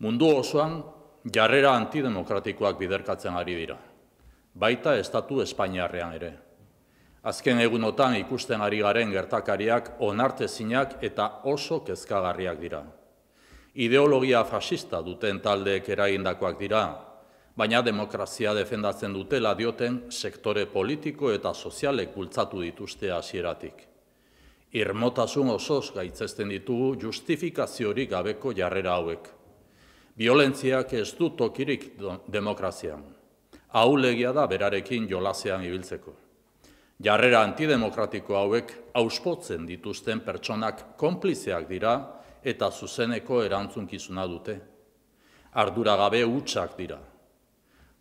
Mundu osoan jarrera antidemokratikoak biderkatzen ari dira. Baita estatu Espainiarrean ere. Azken egunotan ikusten ari garen gertakariak onartezinak eta oso kezkagarriak dira. Ideologia fasista duten taldeek eragindakoak dira, baina demokrazia defendatzen dutela dioten sektore politiko eta sozialek bultzatu dituzte hasieratik. Irmotasun osoz gaitzesten ditugu justifikaziorik gabeko jarrera hauek. Biolentziak ez du tokirik demokrazian. Aulegia da berarekin jolazean ibiltzeko. Jarrera antidemokratiko hauek auspotzen dituzten pertsonak konplizeak dira eta zuzeneko erantzunkizuna dute. Ardura gabe utxak dira.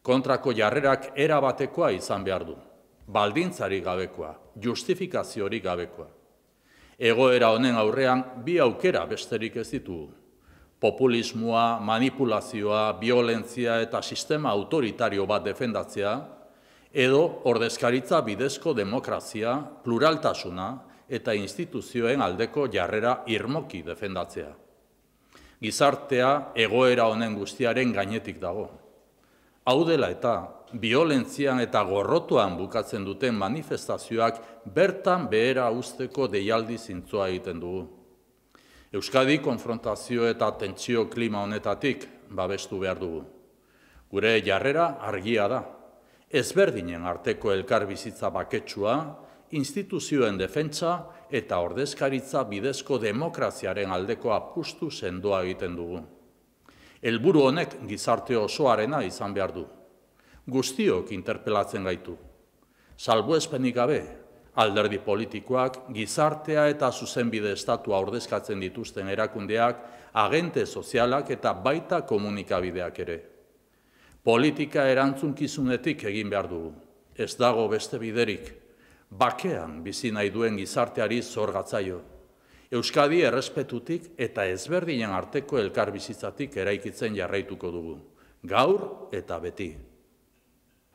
Kontrako jarrerak erabatekoa izan behar du. Baldintzari gabekoa, justifikaziori gabekoa. Egoera honen aurrean bi aukera besterik ez ditugu populismoa, manipulazioa, violentzia eta sistema autoritario bat defendatzea, edo ordezkaritza bidezko demokrazia, pluraltasuna eta instituzioen aldeko jarrera irmoki defendatzea. Gizartea egoera honen guztiaren gainetik dago. Hau eta, biolentzian eta gorrotuan bukatzen duten manifestazioak bertan behera usteko deialdi zintzoa egiten dugu. Euskadi konfrontazio eta tentsio klima honetatik babestu behar dugu. Gure jarrera argia da. Ezberdinen arteko elkarbizitza baketsua, instituzioen defentsa eta ordezkaritza bidezko demokraziaren aldeko apustu sendoa egiten dugu. Elburu honek gizarte osoarena izan behar du. Guztiok interpelatzen gaitu. Salbu gabe, alderdi politikoak, gizartea eta zuzenbide estatua ordezkatzen dituzten erakundeak, agente sozialak eta baita komunikabideak ere. Politika erantzunkizunetik egin behar dugu. Ez dago beste biderik, bakean bizi nahi duen gizarteari zorgatzaio. Euskadi errespetutik eta ezberdinen arteko elkarbizitzatik eraikitzen jarraituko dugu. Gaur eta beti.